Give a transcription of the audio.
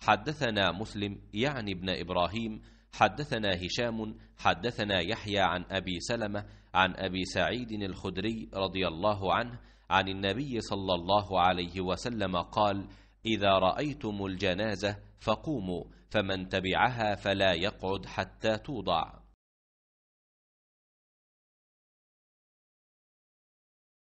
حدثنا مسلم يعني ابن إبراهيم حدثنا هشام حدثنا يحيى عن أبي سلمة عن أبي سعيد الخدري رضي الله عنه عن النبي صلى الله عليه وسلم قال إذا رأيتم الجنازة فقوموا فمن تبعها فلا يقعد حتى توضع